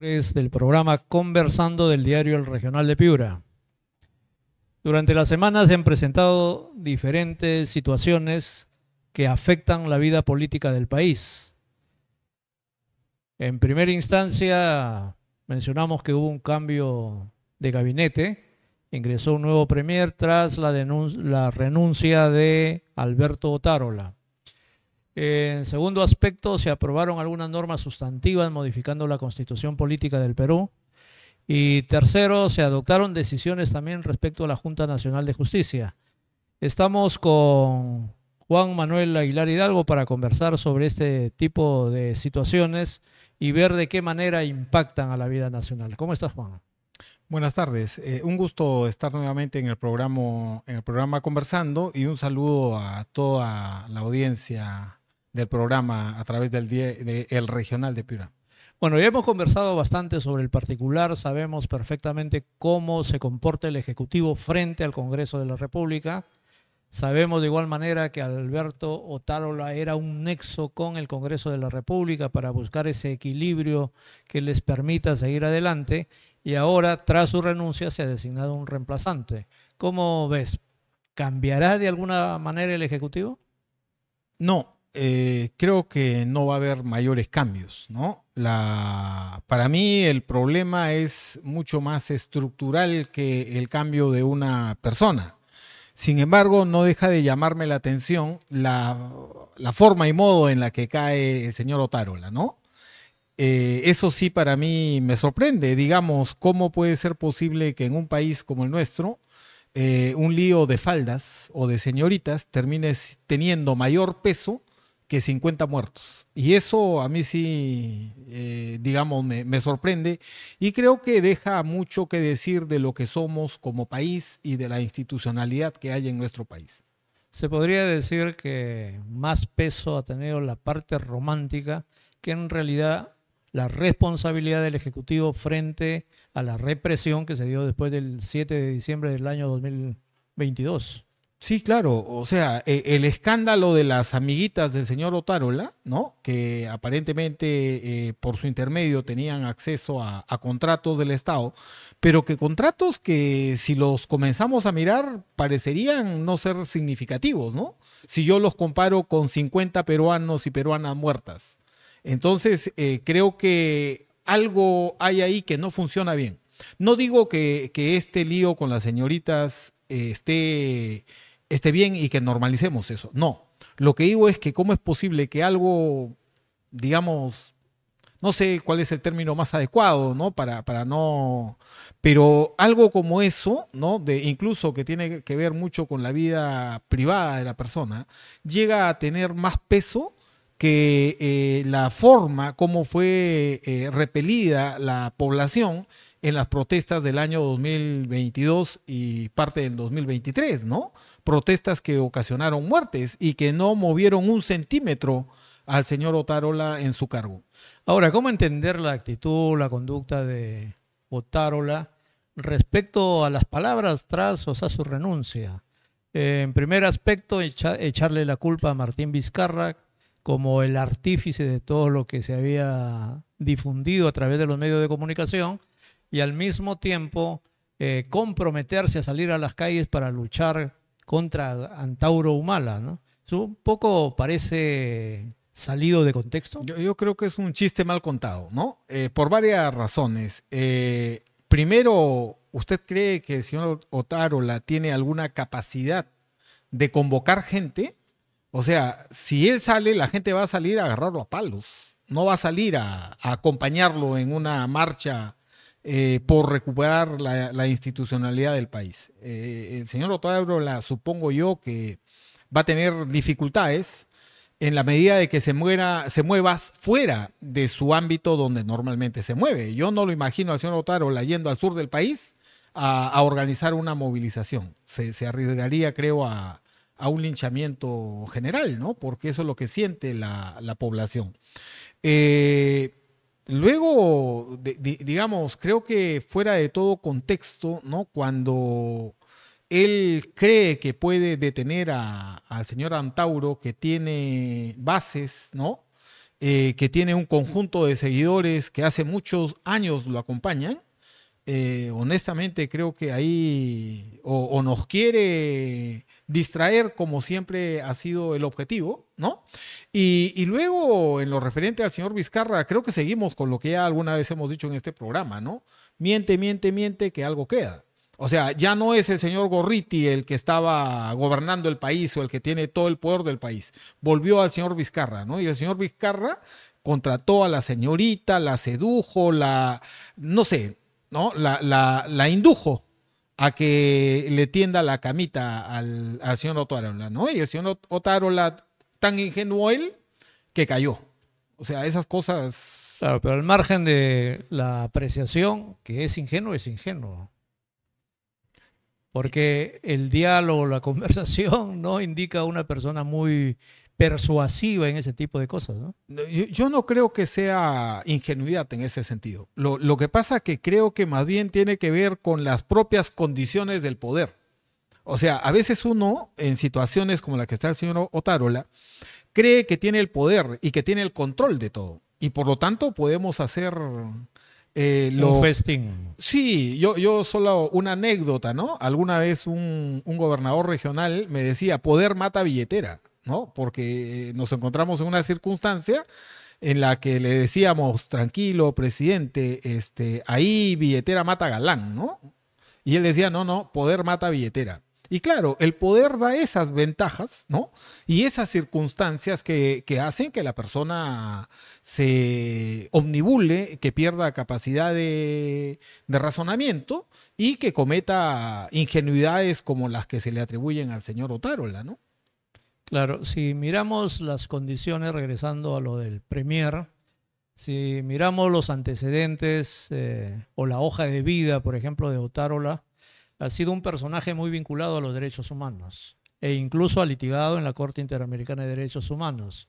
del programa Conversando del diario El Regional de Piura. Durante la semana se han presentado diferentes situaciones que afectan la vida política del país. En primera instancia, mencionamos que hubo un cambio de gabinete. Ingresó un nuevo premier tras la, la renuncia de Alberto Otárola. En segundo aspecto, se aprobaron algunas normas sustantivas modificando la constitución política del Perú. Y tercero, se adoptaron decisiones también respecto a la Junta Nacional de Justicia. Estamos con Juan Manuel Aguilar Hidalgo para conversar sobre este tipo de situaciones y ver de qué manera impactan a la vida nacional. ¿Cómo estás, Juan? Buenas tardes. Eh, un gusto estar nuevamente en el, programa, en el programa conversando y un saludo a toda la audiencia del programa a través del de, el regional de Piura. Bueno, ya hemos conversado bastante sobre el particular, sabemos perfectamente cómo se comporta el Ejecutivo frente al Congreso de la República. Sabemos de igual manera que Alberto Otárola era un nexo con el Congreso de la República para buscar ese equilibrio que les permita seguir adelante y ahora tras su renuncia se ha designado un reemplazante. ¿Cómo ves? ¿Cambiará de alguna manera el Ejecutivo? No, eh, creo que no va a haber mayores cambios, ¿no? para mí el problema es mucho más estructural que el cambio de una persona. Sin embargo, no deja de llamarme la atención la, forma y modo en la que cae el señor Otárola, ¿no? Eh, eso sí para mí me sorprende, digamos, cómo puede ser posible que en un país como el nuestro, eh, un lío de faldas o de señoritas termine teniendo mayor peso que 50 muertos. Y eso a mí sí, eh, digamos, me, me, sorprende y creo que deja mucho que decir de lo que somos como país y de la institucionalidad que hay en nuestro país. Se podría decir que más peso ha tenido la parte romántica que en realidad la responsabilidad del Ejecutivo frente a la represión que se dio después del 7 de diciembre del año 2022. Sí, claro. O sea, e, el escándalo de las amiguitas del señor Otárola, ¿no? Que aparentemente eh, por su intermedio tenían acceso a, contratos del Estado, pero que contratos que si los comenzamos a mirar parecerían no ser significativos, ¿no? Si yo los comparo con 50 peruanos y peruanas muertas. Entonces, eh, creo que algo hay ahí que no funciona bien. No digo que, este lío con las señoritas eh, esté esté bien y que normalicemos eso. No, lo que digo es que cómo es posible que algo, digamos, no sé cuál es el término más adecuado, ¿no? Para, para no. Pero algo como eso, ¿no? De, incluso que tiene que ver mucho con la vida privada de la persona, llega a tener más peso que eh, la forma como fue eh, repelida la población en las protestas del año 2022 y parte del 2023, ¿no? Protestas que ocasionaron muertes y que no movieron un centímetro al señor Otárola en su cargo. Ahora, ¿cómo entender la actitud, la conducta de Otárola respecto a las palabras tras o sea, su renuncia? Eh, en primer aspecto, echarle la culpa a Martín Vizcarra como el artífice de todo lo que se había difundido a través de los medios de comunicación y al mismo tiempo eh, comprometerse a salir a las calles para luchar contra Antauro Humala. ¿no? Eso un poco parece salido de contexto. Yo, creo que es un chiste mal contado, ¿no? Eh, por varias razones. Eh, primero, ¿usted cree que el señor Otárola tiene alguna capacidad de convocar gente? O sea, si él sale, la gente va a salir a agarrarlo a palos. No va a salir a acompañarlo en una marcha eh, por recuperar la, institucionalidad del país. Eh, el señor Otávaro, la supongo yo que va a tener dificultades en la medida de que se, muera, se mueva fuera de su ámbito donde normalmente se mueve. Yo no lo imagino al señor la yendo al sur del país a, organizar una movilización. Se, arriesgaría, creo, a, un linchamiento general, ¿no? Porque eso es lo que siente la, población. Eh, Luego, digamos, creo que fuera de todo contexto, ¿no? Cuando él cree que puede detener al señor Antauro, que tiene bases, ¿no? Eh, que tiene un conjunto de seguidores que hace muchos años lo acompañan. Eh, honestamente, creo que ahí o nos quiere distraer como siempre ha sido el objetivo, ¿no? Y, luego, en lo referente al señor Vizcarra, creo que seguimos con lo que ya alguna vez hemos dicho en este programa, ¿no? Miente, miente, miente, que algo queda. O sea, ya no es el señor Gorriti el que estaba gobernando el país o el que tiene todo el poder del país. Volvió al señor Vizcarra, ¿no? Y el señor Vizcarra contrató a la señorita, la sedujo, la, no sé, ¿no? La, la, la indujo a que le tienda la camita al, señor Otárola, ¿no? Y el señor Otárola, tan ingenuo él, que cayó. O sea, esas cosas... Claro, pero al margen de la apreciación, que es ingenuo, es ingenuo. Porque el diálogo, la conversación, no indica a una persona muy persuasiva en ese tipo de cosas. Yo, no creo que sea ingenuidad en ese sentido. Lo, que pasa es que creo que más bien tiene que ver con las propias condiciones del poder. O sea, a veces uno, en situaciones como la que está el señor Otárola, cree que tiene el poder y que tiene el control de todo. Y por lo tanto podemos hacer eh, lo, un festín. Sí, yo, yo solo una anécdota, ¿no? Alguna vez un, un, gobernador regional me decía, poder mata billetera. ¿no? Porque eh, nos encontramos en una circunstancia en la que le decíamos, tranquilo, presidente, este, ahí billetera mata galán, ¿no? Y él decía, no, no, poder mata billetera. Y claro, el poder da esas ventajas, ¿no? Y esas circunstancias que, hacen que la persona se omnibule, que pierda capacidad de, de razonamiento y que cometa ingenuidades como las que se le atribuyen al señor Otárola, ¿no? Claro, si miramos las condiciones, regresando a lo del Premier, si miramos los antecedentes eh, o la hoja de vida, por ejemplo, de Otárola, ha sido un personaje muy vinculado a los derechos humanos e incluso ha litigado en la Corte Interamericana de Derechos Humanos.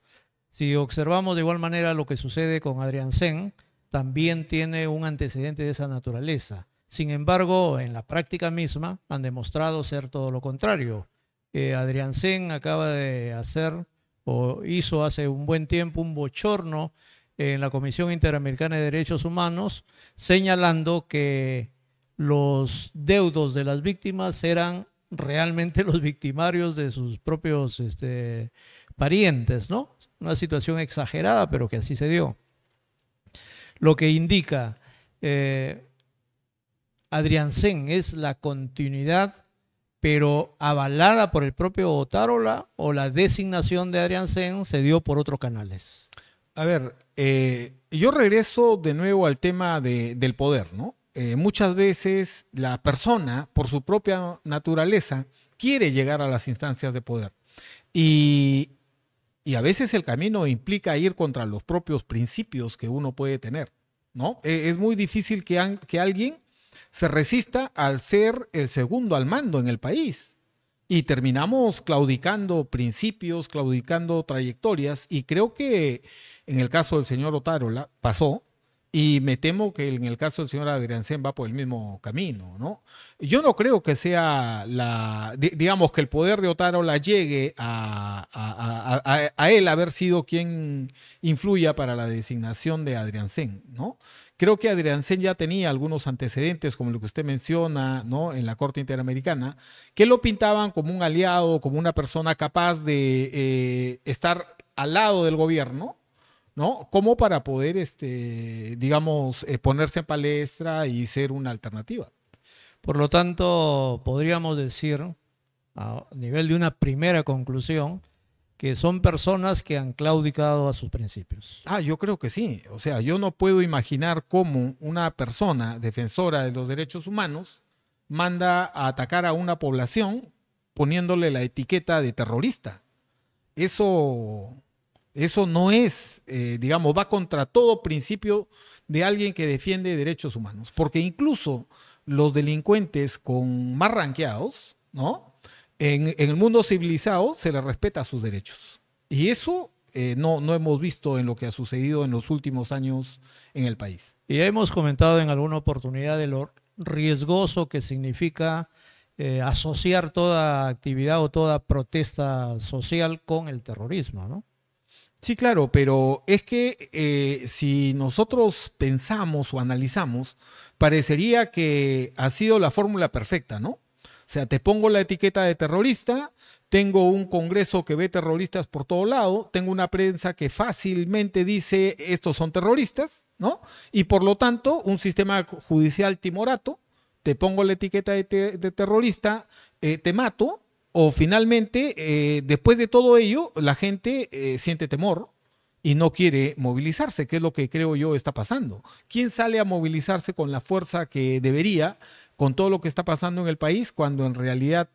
Si observamos de igual manera lo que sucede con Adrián Sen, también tiene un antecedente de esa naturaleza. Sin embargo, en la práctica misma han demostrado ser todo lo contrario. Adrián acaba de hacer o hizo hace un buen tiempo un bochorno en la Comisión Interamericana de Derechos Humanos, señalando que los deudos de las víctimas eran realmente los victimarios de sus propios este, parientes, ¿no? Una situación exagerada, pero que así se dio. Lo que indica eh, Adrián Zen es la continuidad pero avalada por el propio Otárola o la designación de Adrián Sen se dio por otros canales? A ver, eh, yo regreso de nuevo al tema del poder, ¿no? Eh, muchas veces la persona, por su propia naturaleza, quiere llegar a las instancias de poder. Y, a veces el camino implica ir contra los propios principios que uno puede tener, ¿no? Eh, es muy difícil que, que alguien se resista al ser el segundo al mando en el país. Y terminamos claudicando principios, claudicando trayectorias. Y creo que en el caso del señor Otárola pasó. Y me temo que en el caso del señor Adriansen va por el mismo camino, ¿no? Yo no creo que sea la, digamos, que el poder de Otárola llegue a, él haber sido quien influya para la designación de Adriansen, ¿no? Creo que Adrián Adriansen ya tenía algunos antecedentes, como lo que usted menciona, ¿no? En la Corte Interamericana, que lo pintaban como un aliado, como una persona capaz de eh, estar al lado del gobierno, ¿no? Como para poder, este, digamos, eh, ponerse en palestra y ser una alternativa. Por lo tanto, podríamos decir, a nivel de una primera conclusión, que son personas que han claudicado a sus principios. Ah, yo creo que sí. O sea, yo no puedo imaginar cómo una persona defensora de los derechos humanos manda a atacar a una población poniéndole la etiqueta de terrorista. Eso, eso no es, eh, digamos, va contra todo principio de alguien que defiende derechos humanos. Porque incluso los delincuentes con más ranqueados, ¿no? en, el mundo civilizado se le respeta sus derechos. Y eso eh, no, no hemos visto en lo que ha sucedido en los últimos años en el país. Y hemos comentado en alguna oportunidad de lo riesgoso que significa eh, asociar toda actividad o toda protesta social con el terrorismo, ¿no? Sí, claro, pero es que eh, si nosotros pensamos o analizamos, parecería que ha sido la fórmula perfecta, ¿no? O sea, te pongo la etiqueta de terrorista, tengo un Congreso que ve terroristas por todo lado, tengo una prensa que fácilmente dice estos son terroristas, ¿no? Y por lo tanto, un sistema judicial timorato, te pongo la etiqueta de, terrorista, eh, te mato, o finalmente, eh, después de todo ello, la gente eh, siente temor y no quiere movilizarse, que es lo que creo yo está pasando. ¿Quién sale a movilizarse con la fuerza que debería con todo lo que está pasando en el país cuando en realidad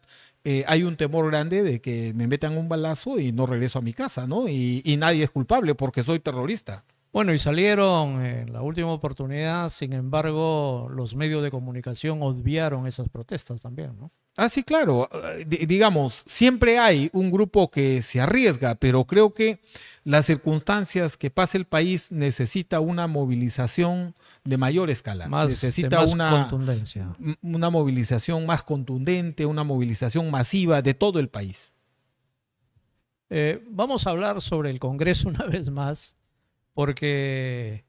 eh, hay un temor grande de que me metan un balazo y no regreso a mi casa, ¿no? Y, y nadie es culpable porque soy terrorista. Bueno, y salieron en la última oportunidad, sin embargo, los medios de comunicación obviaron esas protestas también, ¿no? Ah, sí, claro. Eh, digamos, siempre hay un grupo que se arriesga, pero creo que las circunstancias que pasa el país necesita una movilización de mayor escala. necesita una, una movilización más contundente, una movilización masiva de todo el país. Eh, vamos a hablar sobre el Congreso una vez más, porque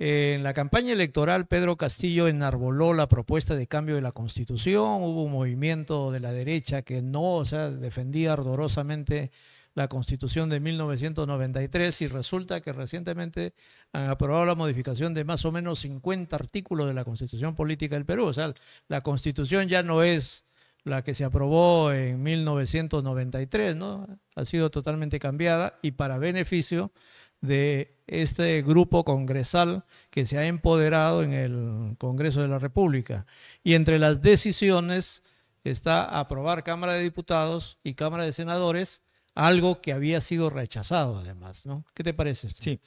en la campaña electoral, Pedro Castillo enarboló la propuesta de cambio de la Constitución. Hubo un movimiento de la derecha que no, o sea, defendía ardorosamente la Constitución de 1993 y resulta que recientemente han aprobado la modificación de más o menos 50 artículos de la Constitución Política del Perú. O sea, la Constitución ya no es la que se aprobó en 1993, ¿no? Ha sido totalmente cambiada y para beneficio de este grupo congresal que se ha empoderado en el Congreso de la República. Y entre las decisiones está aprobar Cámara de Diputados y Cámara de Senadores, algo que había sido rechazado además, ¿no? ¿Qué te parece? Esto? Sí,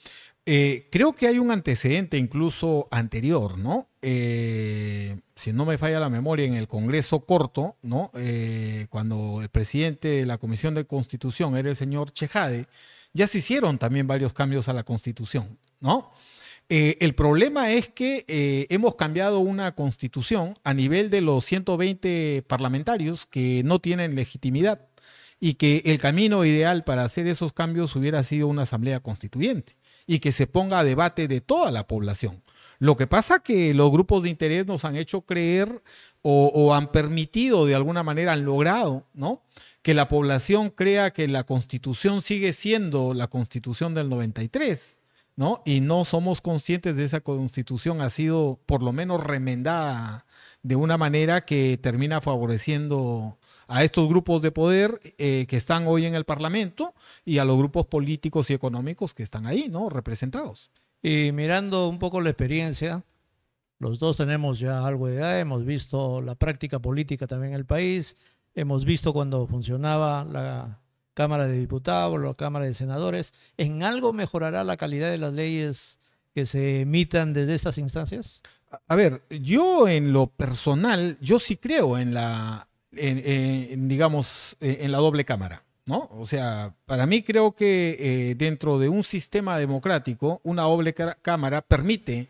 eh, creo que hay un antecedente incluso anterior, ¿no? Eh, si no me falla la memoria, en el Congreso corto, ¿no? Eh, cuando el presidente de la Comisión de Constitución era el señor Chejade, ya se hicieron también varios cambios a la Constitución, ¿no? el problema es que hemos cambiado una constitución a nivel de los 120 parlamentarios que no tienen legitimidad y que el camino ideal para hacer esos cambios hubiera sido una asamblea constituyente y que se ponga a debate de toda la población. Lo que pasa que los grupos de interés nos han hecho creer o, han permitido, de alguna manera, han logrado, ¿no? Que la población crea que la constitución sigue siendo la constitución del 93, ¿no? Y no somos conscientes de esa constitución ha sido por lo menos remendada de una manera que termina favoreciendo a estos grupos de poder eh, que están hoy en el Parlamento y a los grupos políticos y económicos que están ahí, ¿no? Representados. Y mirando un poco la experiencia, los dos tenemos ya algo de edad, hemos visto la práctica política también en el país, hemos visto cuando funcionaba la Cámara de Diputados, la Cámara de Senadores. ¿En algo mejorará la calidad de las leyes que se emitan desde esas instancias? A ver, yo en lo personal, yo sí creo en la en, digamos, e, en la doble cámara. ¿No? O sea, para mí creo que eh, dentro de un sistema democrático, una doble cámara permite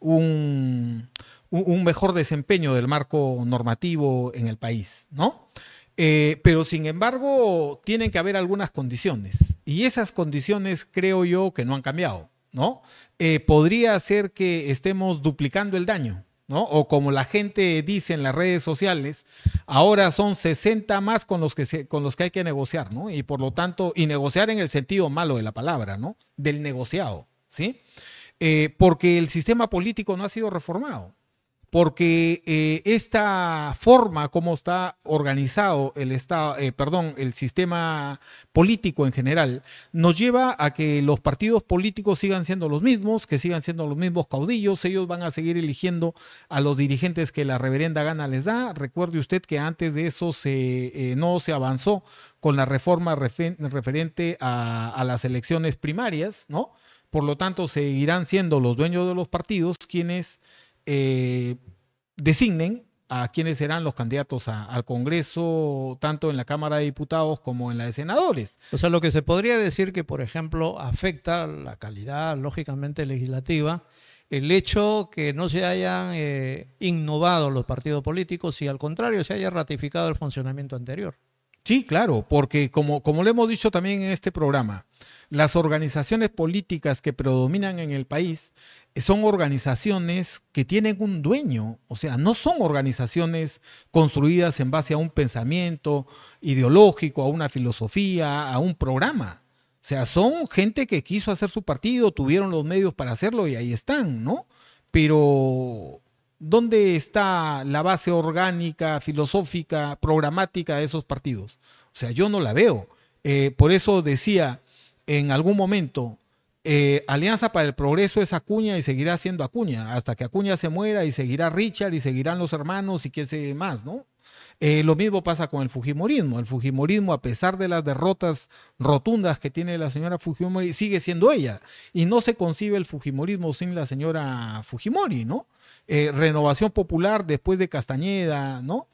un, mejor desempeño del marco normativo en el país, ¿no? Eh, pero sin embargo, tienen que haber algunas condiciones. Y esas condiciones creo yo que no han cambiado, ¿no? Eh, podría ser que estemos duplicando el daño, o como la gente dice en las redes sociales, ahora son 60 más con los que, con los que hay que negociar, ¿no? Y por lo tanto, y negociar en el sentido malo de la palabra, ¿no? Del negociado, ¿sí? Eh, porque el sistema político no ha sido reformado porque eh, esta forma como está organizado el estado, eh, perdón, el sistema político en general, nos lleva a que los partidos políticos sigan siendo los mismos, que sigan siendo los mismos caudillos, ellos van a seguir eligiendo a los dirigentes que la reverenda gana les da. Recuerde usted que antes de eso se, eh, no se avanzó con la reforma referente a, a las elecciones primarias, ¿no? Por lo tanto, seguirán siendo los dueños de los partidos quienes eh, designen a quienes serán los candidatos al Congreso, tanto en la Cámara de Diputados como en la de Senadores. O sea, lo que se podría decir que, por ejemplo, afecta la calidad, lógicamente, legislativa, el hecho que no se hayan eh, innovado los partidos políticos y al contrario se haya ratificado el funcionamiento anterior. Sí, claro, porque como, como le hemos dicho también en este programa, las organizaciones políticas que predominan en el país son organizaciones que tienen un dueño, o sea, no son organizaciones construidas en base a un pensamiento ideológico, a una filosofía, a un programa. O sea, son gente que quiso hacer su partido, tuvieron los medios para hacerlo y ahí están, ¿no? Pero, ¿dónde está la base orgánica, filosófica, programática de esos partidos? O sea, yo no la veo. Eh, por eso decía en algún momento, eh, Alianza para el Progreso es Acuña y seguirá siendo Acuña, hasta que Acuña se muera y seguirá Richard y seguirán los hermanos y qué sé más, ¿no? Eh, lo mismo pasa con el Fujimorismo. El Fujimorismo, a pesar de las derrotas rotundas que tiene la señora Fujimori, sigue siendo ella. Y no se concibe el Fujimorismo sin la señora Fujimori, ¿no? Eh, Renovación Popular después de Castañeda, ¿no?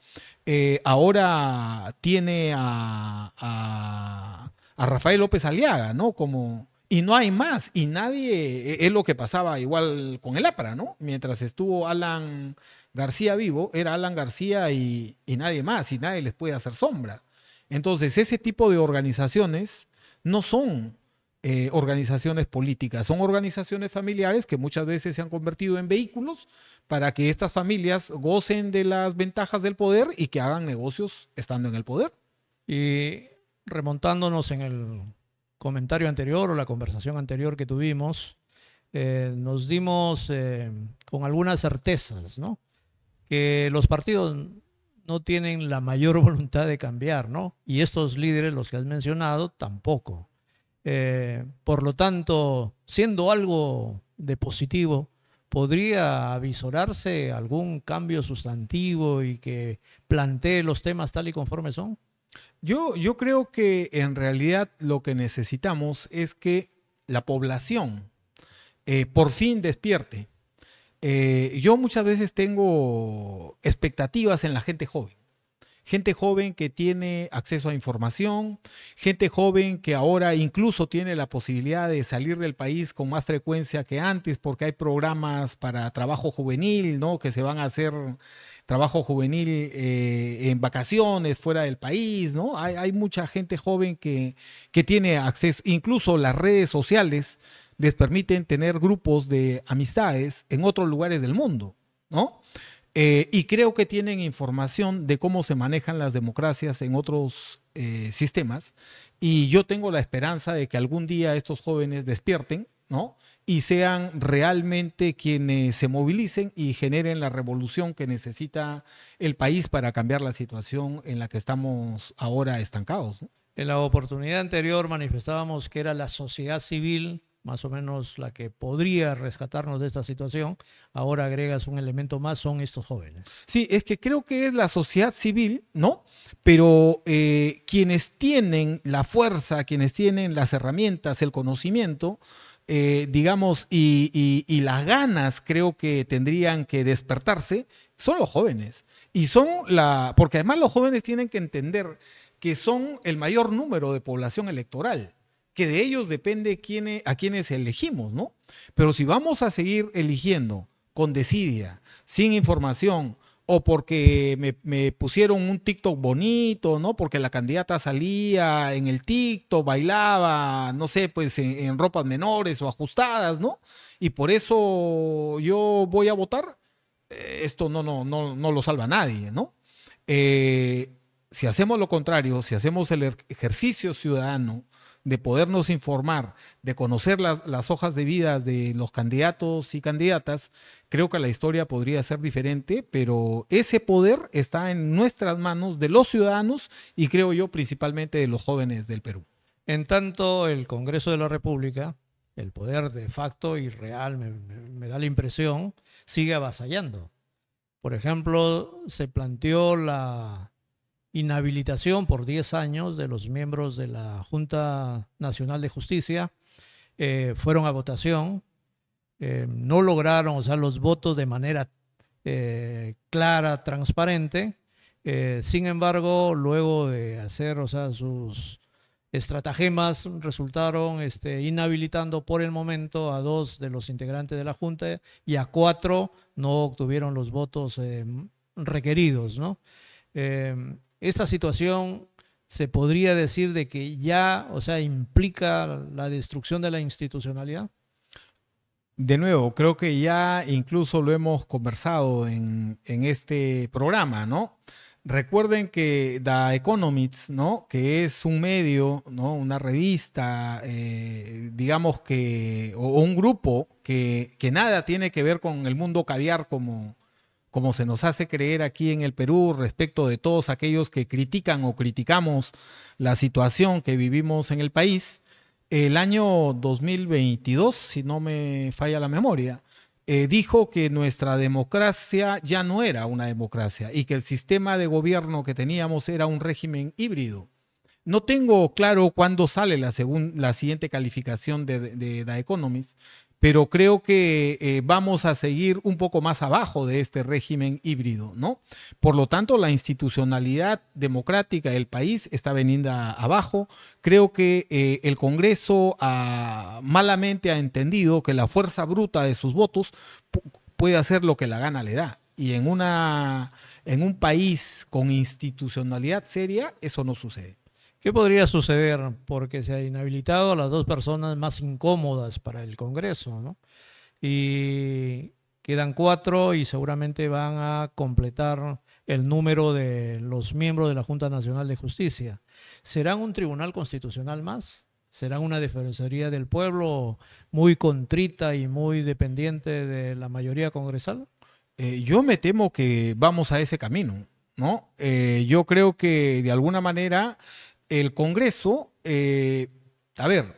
ahora tiene a, a, Rafael López Aliaga, ¿no? Como, y no hay más, y nadie, e, es lo que pasaba igual con el APRA, ¿no? Mientras estuvo Alan García vivo, era Alan García y, nadie más, y nadie les puede hacer sombra. Entonces, ese tipo de organizaciones no son eh, organizaciones políticas, son organizaciones familiares que muchas veces se han convertido en vehículos para que estas familias gocen de las ventajas del poder y que hagan negocios estando en el poder. Y remontándonos en el comentario anterior o la conversación anterior que tuvimos, eh, nos dimos eh, con algunas certezas, ¿no? Que los partidos no tienen la mayor voluntad de cambiar, ¿no? Y estos líderes, los que has mencionado, tampoco. Eh, por lo tanto, siendo algo de positivo, podría avisorarse algún cambio sustantivo y que plantee los temas tal y conforme son? Yo, creo que en realidad lo que necesitamos es que la población eh, por fin despierte. Eh, yo muchas veces tengo expectativas en la gente joven. Gente joven que tiene acceso a información, gente joven que ahora incluso tiene la posibilidad de salir del país con más frecuencia que antes porque hay programas para trabajo juvenil, ¿no? Que se van a hacer trabajo juvenil eh, en vacaciones fuera del país, ¿no? Hay, mucha gente joven que, que, tiene acceso, incluso las redes sociales les permiten tener grupos de amistades en otros lugares del mundo, ¿no? Eh, y creo que tienen información de cómo se manejan las democracias en otros eh, sistemas. Y yo tengo la esperanza de que algún día estos jóvenes despierten, ¿no? y sean realmente quienes se movilicen y generen la revolución que necesita el país para cambiar la situación en la que estamos ahora estancados. En la oportunidad anterior manifestábamos que era la sociedad civil más o menos la que podría rescatarnos de esta situación, ahora agregas un elemento más, son estos jóvenes. Sí, es que creo que es la sociedad civil, ¿no? Pero eh, quienes tienen la fuerza, quienes tienen las herramientas, el conocimiento, eh, digamos, y, las ganas creo que tendrían que despertarse, son los jóvenes. Y son la, porque además los jóvenes tienen que entender que son el mayor número de población electoral, que de ellos depende a quienes elegimos, ¿no? Pero si vamos a seguir eligiendo con desidia, sin información, o porque me, pusieron un TikTok bonito, ¿no? Porque la candidata salía en el TikTok, bailaba, no sé, pues en, ropas menores o ajustadas, ¿no? Y por eso yo voy a votar. Eh, esto no, no, no, no lo salva nadie, ¿no? Eh, si hacemos lo contrario, si hacemos el ejercicio ciudadano de podernos informar, de conocer las, hojas de vida de los candidatos y candidatas, creo que la historia podría ser diferente, pero ese poder está en nuestras manos de los ciudadanos y creo yo principalmente de los jóvenes del Perú. En tanto, el Congreso de la República, el poder de facto y real, me, me da la impresión, sigue avasallando. Por ejemplo, se planteó la inhabilitación por 10 años de los miembros de la Junta Nacional de Justicia. Eh, fueron a votación, eh, no lograron, o los votos de manera eh, clara, transparente. sin embargo, luego de hacer, sea, sus estratagemas resultaron este, inhabilitando por el momento a dos de los integrantes de la Junta y a cuatro no obtuvieron los votos requeridos, ¿no? Em, ¿Esta situación se podría decir de que ya, o sea, implica la destrucción de la institucionalidad. De nuevo, creo que ya incluso lo hemos conversado en, este programa, ¿no? Recuerden que The Economist, ¿no? Que es un medio, ¿no? Una revista, eh, digamos que, o, un grupo que, que nada tiene que ver con el mundo caviar como, como se nos hace creer aquí en el Perú respecto de todos aquellos que critican o criticamos la situación que vivimos en el país, el año 2022, si no me falla la memoria, eh, dijo que nuestra democracia ya no era una democracia y que el sistema de gobierno que teníamos era un régimen híbrido. No tengo claro cuándo sale la, siguiente calificación de, de, de The Economist, pero creo que eh, vamos a seguir un poco más abajo de este régimen híbrido, ¿no? Por lo tanto, la institucionalidad democrática del país está venida abajo. Creo que eh, el Congreso malamente ha entendido que la fuerza bruta de sus votos puede hacer lo que la gana le da. Y en, una, en un país con institucionalidad seria, eso no sucede. ¿Qué podría suceder? Porque se ha inhabilitado a las dos personas más incómodas para el Congreso, ¿no? Y quedan cuatro y seguramente van a completar el número de los miembros de la Junta Nacional de Justicia. ¿Serán un tribunal constitucional más? ¿Serán una defensoría del pueblo muy contrita y muy dependiente de la mayoría congresal? Eh, yo me temo que vamos a ese camino, ¿no? Eh, yo creo que de alguna manera el Congreso, eh, a ver,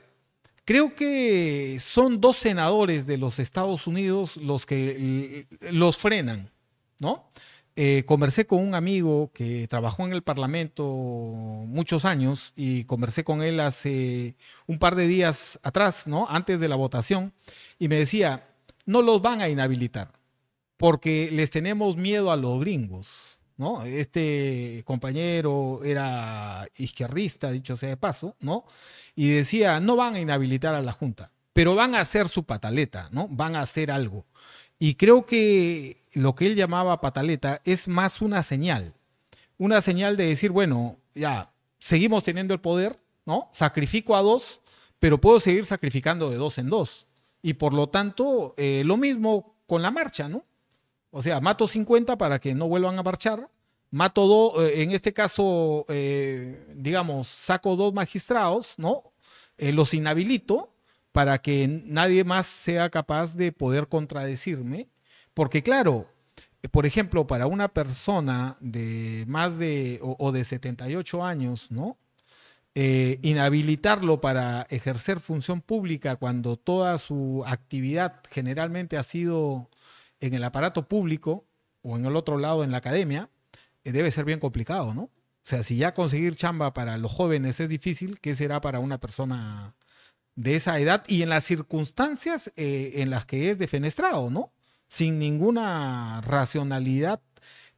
creo que son dos senadores de los Estados Unidos los que los frenan, ¿no? Eh, conversé con un amigo que trabajó en el Parlamento muchos años y conversé con él hace un par de días atrás, ¿no? Antes de la votación, y me decía, no los van a inhabilitar porque les tenemos miedo a los gringos. ¿no? Este compañero era izquierdista, dicho sea de paso, ¿no? Y decía, no van a inhabilitar a la Junta, pero van a hacer su pataleta, ¿no? Van a hacer algo. Y creo que lo que él llamaba pataleta es más una señal, una señal de decir, bueno, ya, seguimos teniendo el poder, ¿no? Sacrifico a dos, pero puedo seguir sacrificando de dos en dos. Y por lo tanto, eh, lo mismo con la marcha, ¿no? O sea, mato 50 para que no vuelvan a marchar. Mato dos, eh, en este caso, eh, digamos, saco dos magistrados, ¿no? Eh, los inhabilito para que nadie más sea capaz de poder contradecirme. Porque claro, por ejemplo, para una persona de más de o, de 78 años, ¿no? inhabilitarlo para ejercer función pública cuando toda su actividad generalmente ha sido en el aparato público o en el otro lado, en la academia, eh, debe ser bien complicado, ¿no? O sea, si ya conseguir chamba para los jóvenes es difícil, ¿qué será para una persona de esa edad y en las circunstancias eh, en las que es defenestrado, ¿no? Sin ninguna racionalidad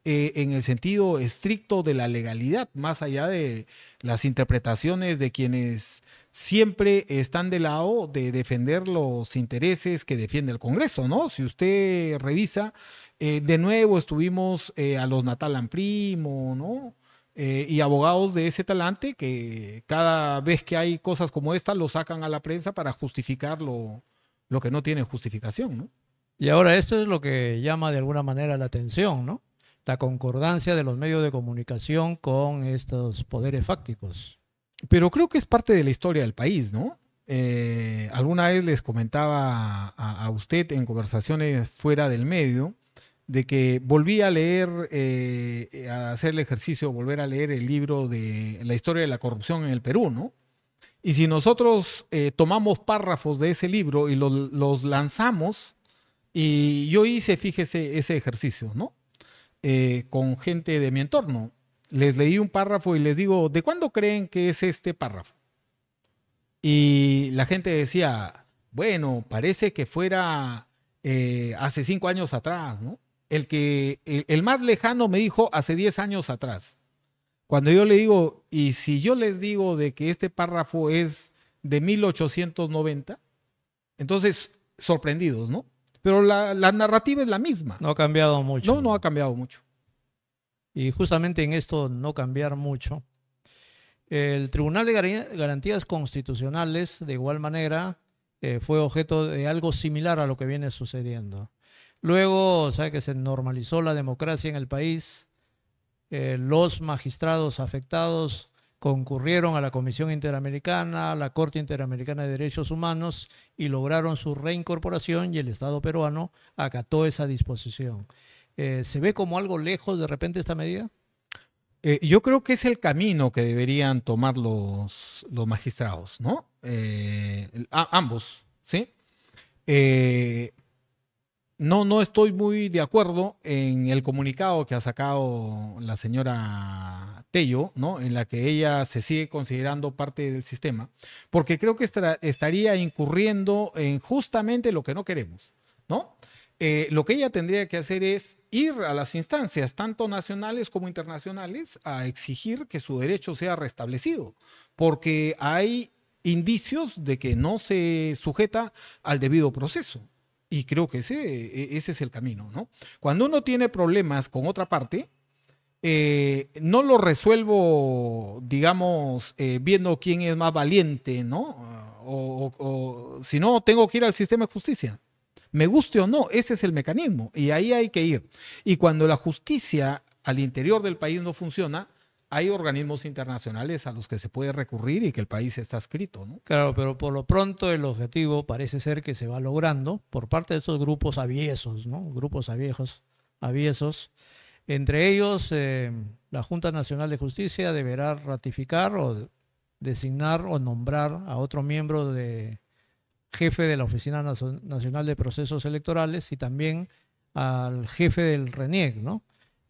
eh, en el sentido estricto de la legalidad, más allá de las interpretaciones de quienes siempre están de lado de defender los intereses que defiende el Congreso, ¿no? Si usted revisa, eh, de nuevo estuvimos eh, a los Natalan Primo, ¿no? y abogados de ese talante que cada vez que hay cosas como esta lo sacan a la prensa para justificar lo, lo que no tiene justificación, ¿no? Y ahora esto es lo que llama de alguna manera la atención, ¿no? la concordancia de los medios de comunicación con estos poderes fácticos. Pero creo que es parte de la historia del país, ¿no? Eh, alguna vez les comentaba a, usted en conversaciones fuera del medio de que volví a leer, eh, a hacer el ejercicio, volver a leer el libro de la historia de la corrupción en el Perú, ¿no? Y si nosotros eh, tomamos párrafos de ese libro y los lanzamos, y yo hice, fíjese, ese ejercicio, ¿no? Eh, con gente de mi entorno. Les leí un párrafo y les digo, ¿de cuándo creen que es este párrafo? Y la gente decía, bueno, parece que fuera eh, hace cinco años atrás, ¿no? El, que, el, más lejano me dijo hace diez años atrás. Cuando yo le digo, y si yo les digo de que este párrafo es de 1890, entonces sorprendidos, ¿no? pero la, narrativa es la misma. No ha cambiado mucho. No, no ha cambiado mucho. Y justamente en esto no cambiar mucho, el Tribunal de Garantías Constitucionales, de igual manera, eh, fue objeto de algo similar a lo que viene sucediendo. Luego, o sea, que se normalizó la democracia en el país, eh, los magistrados afectados concurrieron a la Comisión Interamericana, a la Corte Interamericana de Derechos Humanos y lograron su reincorporación y el Estado peruano acató esa disposición. Eh, ¿Se ve como algo lejos de repente esta medida? Eh, yo creo que es el camino que deberían tomar los, los magistrados, ¿no? Eh, ambos, ¿sí? no, no estoy muy de acuerdo en el comunicado que ha sacado la señora Tello, ¿no? en la que ella se sigue considerando parte del sistema, porque creo que estaría incurriendo en justamente lo que no queremos. ¿no? Eh, lo que ella tendría que hacer es ir a las instancias, tanto nacionales como internacionales, a exigir que su derecho sea restablecido, porque hay indicios de que no se sujeta al debido proceso. Y creo que ese, e, ese es el camino, ¿no? Cuando uno tiene problemas con otra parte, eh, no lo resuelvo, digamos, eh, viendo quién es más valiente, ¿no? o si no, tengo que ir al sistema de justicia. Me guste o no, ese es el mecanismo y ahí hay que ir. Y cuando la justicia al interior del país no funciona, hay organismos internacionales a los que se puede recurrir y que el país está escrito, ¿no? Claro, pero por lo pronto el objetivo parece ser que se va logrando por parte de esos grupos aviesos, ¿no? Grupos aviejos, aviesos. Entre ellos, eh, la Junta Nacional de Justicia deberá ratificar o designar o nombrar a otro miembro de jefe de la Oficina Nacional de Procesos Electorales y también al jefe del RENIEC, ¿no?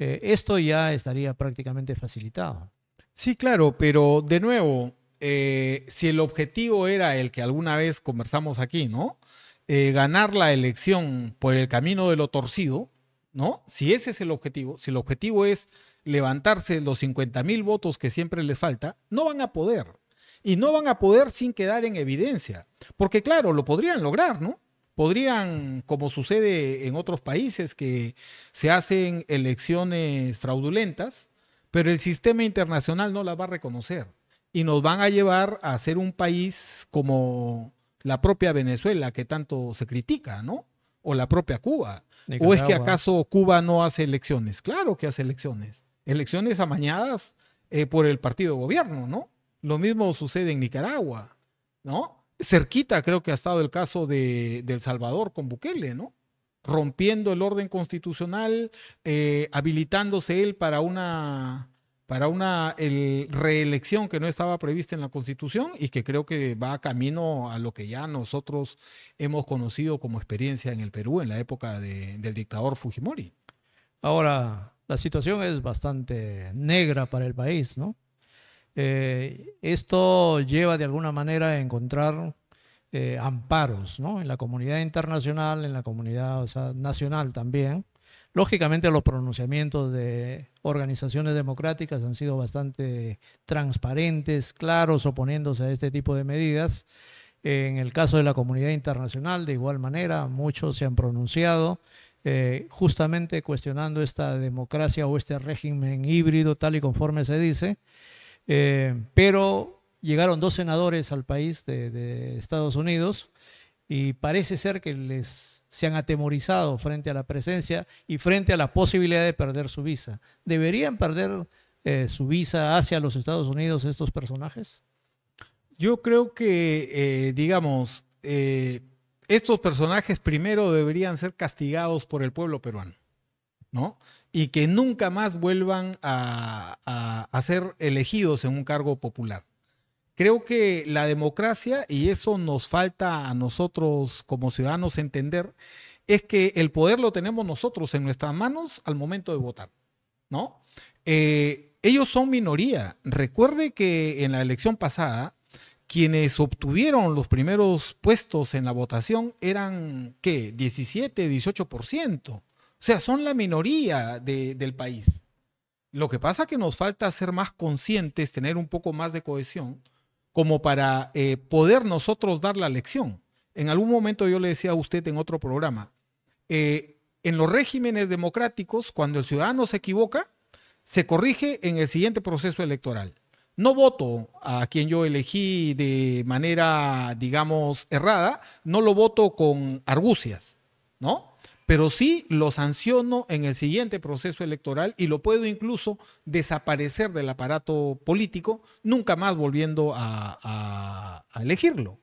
Eh, esto ya estaría prácticamente facilitado. Sí, claro, pero de nuevo, eh, si el objetivo era el que alguna vez conversamos aquí, ¿no? Eh, ganar la elección por el camino de lo torcido, ¿no? Si ese es el objetivo, si el objetivo es levantarse los 50 mil votos que siempre les falta, no van a poder. Y no van a poder sin quedar en evidencia. Porque claro, lo podrían lograr, ¿no? podrían, como sucede en otros países, que se hacen elecciones fraudulentas, pero el sistema internacional no las va a reconocer y nos van a llevar a ser un país como la propia Venezuela, que tanto se critica, ¿no? O la propia Cuba. ¿O es que acaso Cuba no hace elecciones? Claro que hace elecciones. Elecciones amañadas eh, por el partido de gobierno, ¿no? Lo mismo sucede en Nicaragua, ¿no? cerquita creo que ha estado el caso de, El Salvador con Bukele, ¿no? Rompiendo el orden constitucional, eh, habilitándose él para una, para una reelección que no estaba prevista en la Constitución y que creo que va camino a lo que ya nosotros hemos conocido como experiencia en el Perú en la época del dictador Fujimori. Ahora, la situación es bastante negra para el país, ¿no? Eh, esto lleva de alguna manera a encontrar eh, amparos ¿no? en la comunidad internacional, en la comunidad nacional también. Lógicamente los pronunciamientos de organizaciones democráticas han sido bastante transparentes, claros, oponiéndose a este tipo de medidas. En el caso de la comunidad internacional, de igual manera, muchos se han pronunciado eh, justamente cuestionando esta democracia o este régimen híbrido, tal y conforme se dice. Eh, pero llegaron dos senadores al país de, Estados Unidos y parece ser que les se han atemorizado frente a la presencia y frente a la posibilidad de perder su visa. ¿Deberían perder eh, su visa hacia los Estados Unidos estos personajes? Yo creo que, eh, digamos, estos personajes primero deberían ser castigados por el pueblo peruano, ¿no? y que nunca más vuelvan a, ser elegidos en un cargo popular. Creo que la democracia, y eso nos falta a nosotros como ciudadanos entender, es que el poder lo tenemos nosotros en nuestras manos al momento de votar, ¿no? Eh, ellos son minoría. Recuerde que en la elección pasada, quienes obtuvieron los primeros puestos en la votación eran, ¿qué? 17, 18%. O sea, son la minoría del país. Lo que pasa es que nos falta ser más conscientes, tener un poco más de cohesión, como para eh, poder nosotros dar la lección. En algún momento yo le decía a usted en otro programa, eh, en los regímenes democráticos, cuando el ciudadano se equivoca, se corrige en el siguiente proceso electoral. No voto a quien yo elegí de manera, digamos, errada, no lo voto con argucias, ¿no? pero sí lo sanciono en el siguiente proceso electoral y lo puedo incluso desaparecer del aparato político, nunca más volviendo a, elegirlo.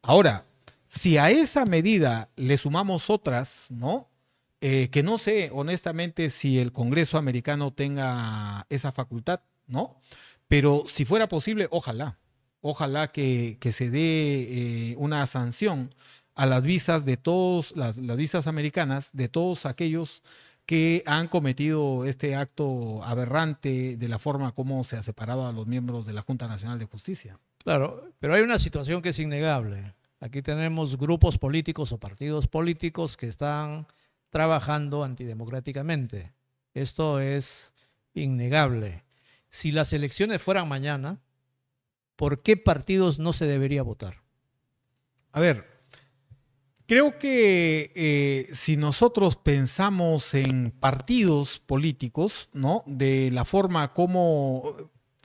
Ahora, si a esa medida le sumamos otras, ¿no? Eh, que no sé, honestamente, si el Congreso americano tenga esa facultad, ¿no? Pero si fuera posible, ojalá, ojalá que, se dé eh, una sanción a las visas de todos, las, las visas americanas de todos aquellos que han cometido este acto aberrante de la forma como se ha separado a los miembros de la Junta Nacional de Justicia. Claro, pero hay una situación que es innegable. Aquí tenemos grupos políticos o partidos políticos que están trabajando antidemocráticamente. Esto es innegable. Si las elecciones fueran mañana, ¿por qué partidos no se debería votar? A ver, Creo que eh, si nosotros pensamos en partidos políticos, ¿no? De la forma como,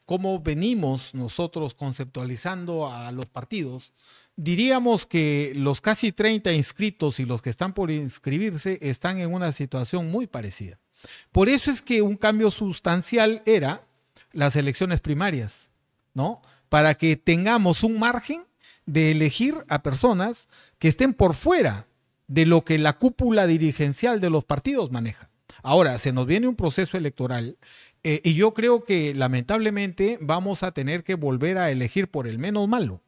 como venimos nosotros conceptualizando a los partidos, diríamos que los casi 30 inscritos y los que están por inscribirse están en una situación muy parecida. Por eso es que un cambio sustancial era las elecciones primarias, ¿no? Para que tengamos un margen de elegir a personas que estén por fuera de lo que la cúpula dirigencial de los partidos maneja. Ahora, se nos viene un proceso electoral eh, y yo creo que lamentablemente vamos a tener que volver a elegir por el menos malo.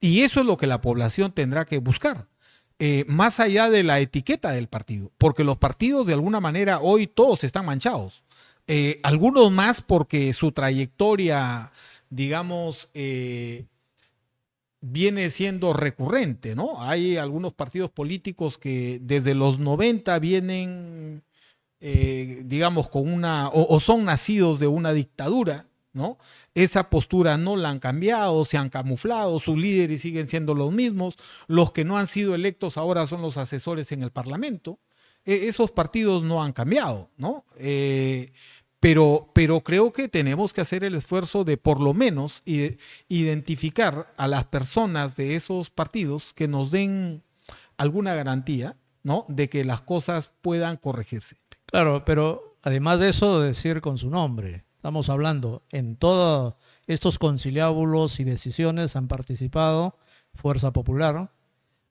Y eso es lo que la población tendrá que buscar, eh, más allá de la etiqueta del partido, porque los partidos de alguna manera hoy todos están manchados. Eh, algunos más porque su trayectoria, digamos, viene siendo recurrente, ¿no? Hay algunos partidos políticos que desde los 90 vienen, eh, digamos, con una, o, son nacidos de una dictadura, ¿no? Esa postura no la han cambiado, se han camuflado, sus líderes siguen siendo los mismos, los que no han sido electos ahora son los asesores en el Parlamento, e, esos partidos no han cambiado, ¿no? Eh, pero, pero, creo que tenemos que hacer el esfuerzo de por lo menos identificar a las personas de esos partidos que nos den alguna garantía ¿no? de que las cosas puedan corregirse. Claro, pero además de eso, decir con su nombre. Estamos hablando, en todos estos conciliábulos y decisiones han participado Fuerza Popular,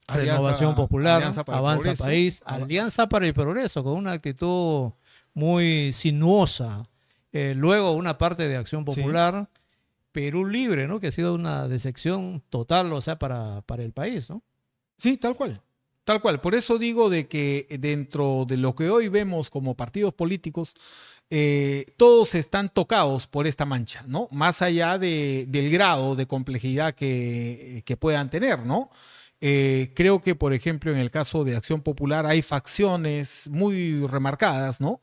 Renovación Popular, Avanza País, Alianza para el Progreso, con una actitud muy sinuosa. Eh, luego una parte de Acción Popular, Perú Libre, ¿no? Que ha sido una decepción total, o sea, para, para el país, ¿no? Sí, tal cual. Tal cual. Por eso digo de que dentro de lo que hoy vemos como partidos políticos, eh, todos están tocados por esta mancha, ¿no? Más allá de, del grado de complejidad que, que puedan tener, ¿no? Eh, creo que, por ejemplo, en el caso de Acción Popular hay facciones muy remarcadas, ¿no?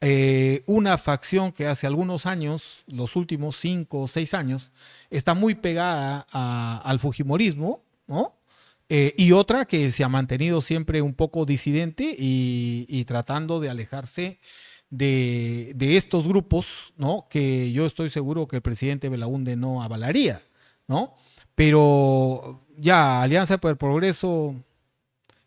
Eh, una facción que hace algunos años, los últimos cinco o seis años, está muy pegada al Fujimorismo, ¿no? Eh, y otra que se ha mantenido siempre un poco disidente y, tratando de alejarse de, estos grupos, ¿no? Que yo estoy seguro que el presidente Belaunde no avalaría, ¿no? Pero ya, Alianza por el Progreso,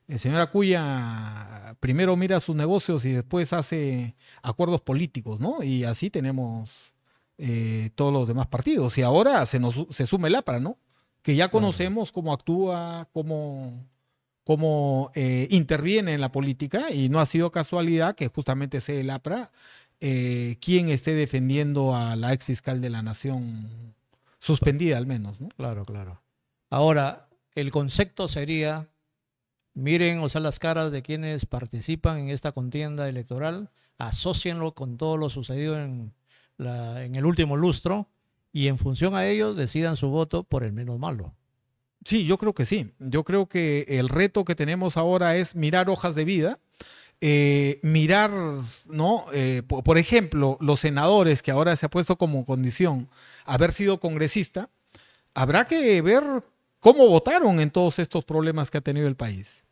el señor Acuya primero mira sus negocios y después hace acuerdos políticos, ¿no? Y así tenemos eh, todos los demás partidos. Y ahora se, nos, se sume el APRA, ¿no? Que ya conocemos cómo actúa, cómo, cómo eh, interviene en la política y no ha sido casualidad que justamente sea el APRA eh, quien esté defendiendo a la ex fiscal de la nación, suspendida al menos, ¿no? Claro, claro. Ahora, el concepto sería, miren, o sea, las caras de quienes participan en esta contienda electoral, asócienlo con todo lo sucedido en, el último lustro y en función a ello decidan su voto por el menos malo. Sí, yo creo que sí. Yo creo que el reto que tenemos ahora es mirar hojas de vida, eh, mirar, ¿no? Eh, por, por ejemplo, los senadores que ahora se ha puesto como condición haber sido congresista, habrá que ver cómo votaron en todos estos problemas que ha tenido el país.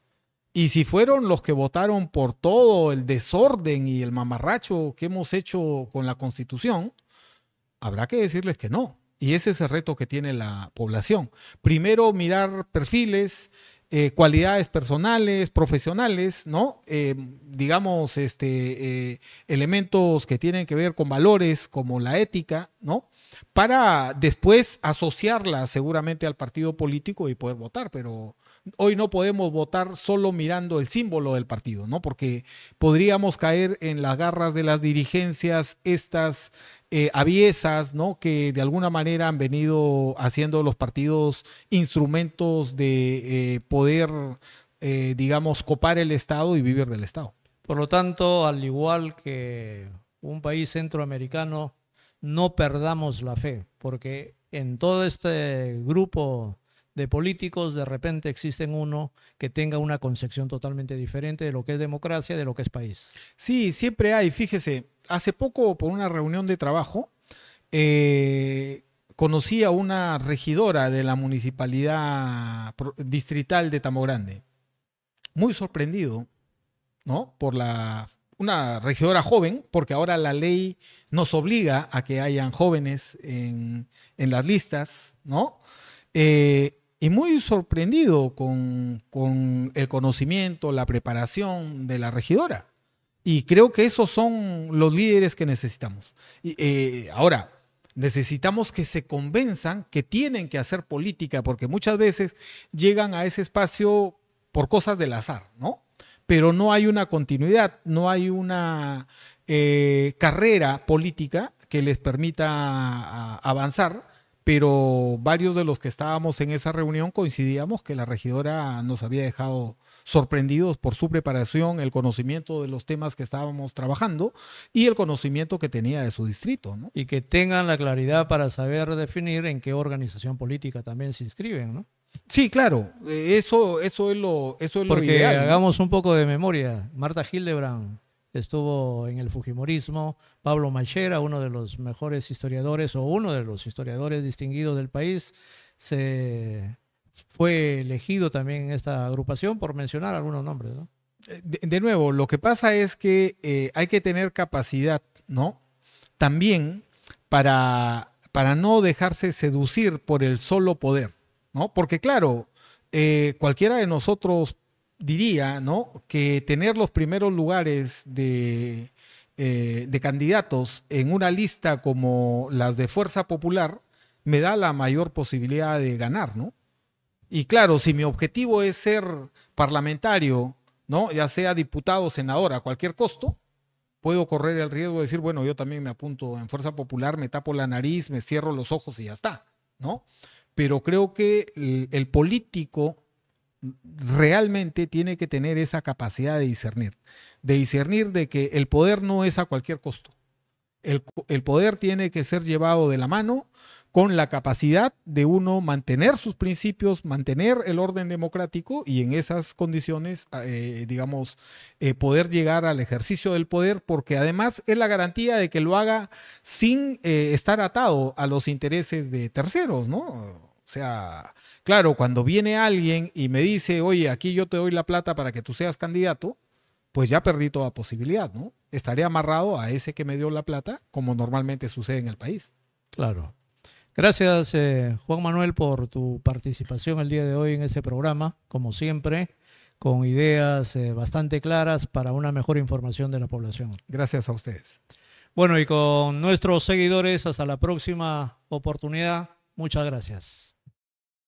Y si fueron los que votaron por todo el desorden y el mamarracho que hemos hecho con la Constitución, habrá que decirles que no. Y ese es el reto que tiene la población. Primero, mirar perfiles, eh, cualidades personales, profesionales, ¿no? Eh, digamos, este, eh, elementos que tienen que ver con valores como la ética, ¿no? para después asociarla seguramente al partido político y poder votar, pero hoy no podemos votar solo mirando el símbolo del partido, ¿no? Porque podríamos caer en las garras de las dirigencias estas eh, aviesas, ¿no? Que de alguna manera han venido haciendo los partidos instrumentos de eh, poder, eh, digamos, copar el Estado y vivir del Estado. Por lo tanto, al igual que un país centroamericano no perdamos la fe, porque en todo este grupo de políticos de repente existen uno que tenga una concepción totalmente diferente de lo que es democracia, de lo que es país. Sí, siempre hay, fíjese, hace poco por una reunión de trabajo eh, conocí a una regidora de la municipalidad distrital de Grande. muy sorprendido, ¿no? Por la una regidora joven, porque ahora la ley nos obliga a que hayan jóvenes en, las listas, ¿no? Eh, y muy sorprendido con, el conocimiento, la preparación de la regidora. Y creo que esos son los líderes que necesitamos. Y, eh, ahora, necesitamos que se convenzan que tienen que hacer política, porque muchas veces llegan a ese espacio por cosas del azar, ¿no? pero no hay una continuidad, no hay una eh, carrera política que les permita ah, avanzar, pero varios de los que estábamos en esa reunión coincidíamos que la regidora nos había dejado sorprendidos por su preparación, el conocimiento de los temas que estábamos trabajando y el conocimiento que tenía de su distrito. Y que tengan la claridad para saber definir en qué organización política también se inscriben, ¿no? Sí, claro, eh, eso, eso es lo, eso es Porque hagamos un poco de memoria. Marta Hildebrand estuvo en el Fujimorismo, Pablo Machera, uno de los mejores historiadores o uno de los historiadores distinguidos del país, se fue elegido también en esta agrupación, por mencionar algunos nombres, eh, De, nuevo, lo que pasa es que eh, hay que tener capacidad, ¿no? También para no dejarse seducir por el solo poder. ¿no? Porque claro, eh, cualquiera de nosotros diría, ¿no? Que tener los primeros lugares eh, de, candidatos en una lista como las de Fuerza Popular me da la mayor posibilidad de ganar, ¿no? Y claro, si mi objetivo es ser parlamentario, ¿no? Ya sea diputado, senador, a cualquier costo, puedo correr el riesgo de decir, bueno, yo también me apunto en Fuerza Popular, me tapo la nariz, me cierro los ojos y ya está, ¿no? pero creo que el, político realmente tiene que tener esa capacidad de discernir, de discernir de que el poder no es a cualquier costo. el, poder tiene que ser llevado de la mano con la capacidad de uno mantener sus principios, mantener el orden democrático y en esas condiciones, eh, digamos, eh, poder llegar al ejercicio del poder, porque además es la garantía de que lo haga sin eh, estar atado a los intereses de terceros, ¿no? O sea, claro, cuando viene alguien y me dice, oye, aquí yo te doy la plata para que tú seas candidato, pues ya perdí toda posibilidad, ¿no? Estaré amarrado a ese que me dio la plata, como normalmente sucede en el país. Claro. Gracias, eh, Juan Manuel, por tu participación el día de hoy en ese programa, como siempre, con ideas eh, bastante claras para una mejor información de la población. Gracias a ustedes. Bueno, y con nuestros seguidores, hasta la próxima oportunidad. Muchas gracias.